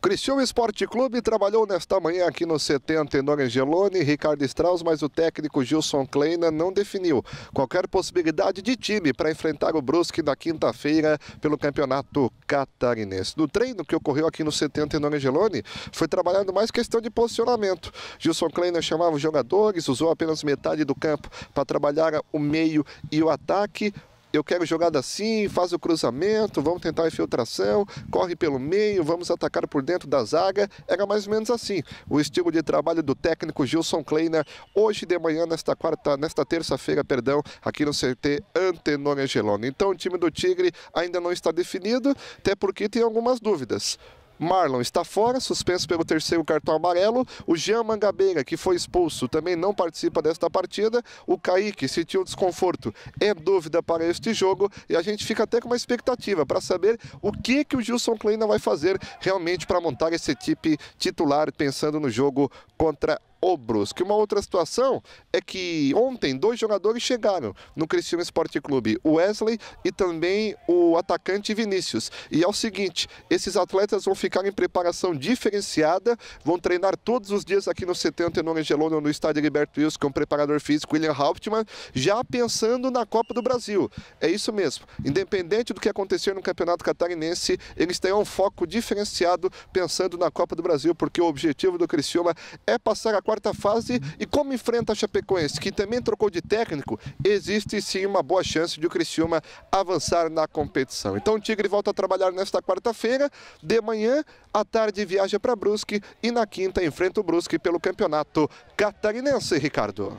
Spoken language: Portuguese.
Criciúma Esporte Clube trabalhou nesta manhã aqui no 70 No Angelone, Ricardo Strauss, mas o técnico Gilson Kleina não definiu qualquer possibilidade de time para enfrentar o Brusque na quinta-feira pelo Campeonato Catarinense. No treino que ocorreu aqui no 70 No Angelone, foi trabalhando mais questão de posicionamento. Gilson Kleina chamava os jogadores, usou apenas metade do campo para trabalhar o meio e o ataque eu quero jogada assim, faz o cruzamento, vamos tentar a infiltração, corre pelo meio, vamos atacar por dentro da zaga. Era mais ou menos assim o estilo de trabalho do técnico Gilson Kleiner hoje de manhã, nesta quarta, nesta terça-feira, perdão, aqui no CT Antenor Angelone. Então o time do Tigre ainda não está definido, até porque tem algumas dúvidas. Marlon está fora, suspenso pelo terceiro cartão amarelo. O Jean Mangabeira, que foi expulso, também não participa desta partida. O Kaique sentiu desconforto, é dúvida para este jogo. E a gente fica até com uma expectativa para saber o que, que o Gilson Kleina vai fazer realmente para montar esse time titular, pensando no jogo contra o Brusque. Uma outra situação é que ontem dois jogadores chegaram no Cristiano Esporte Clube, o Wesley e também o atacante Vinícius. E é o seguinte, esses atletas vão ficar em preparação diferenciada, vão treinar todos os dias aqui no CT Antenor Angeloni, no estádio Liberto Wilson, com é o preparador físico William Hauptmann, já pensando na Copa do Brasil. É isso mesmo. Independente do que acontecer no Campeonato Catarinense, eles têm um foco diferenciado pensando na Copa do Brasil, porque o objetivo do Cristiano é passar a quarta fase e como enfrenta a Chapecoense, que também trocou de técnico, existe sim uma boa chance de o Criciúma avançar na competição. Então o Tigre volta a trabalhar nesta quarta-feira, de manhã, à tarde viaja para Brusque e na quinta enfrenta o Brusque pelo Campeonato Catarinense, Ricardo.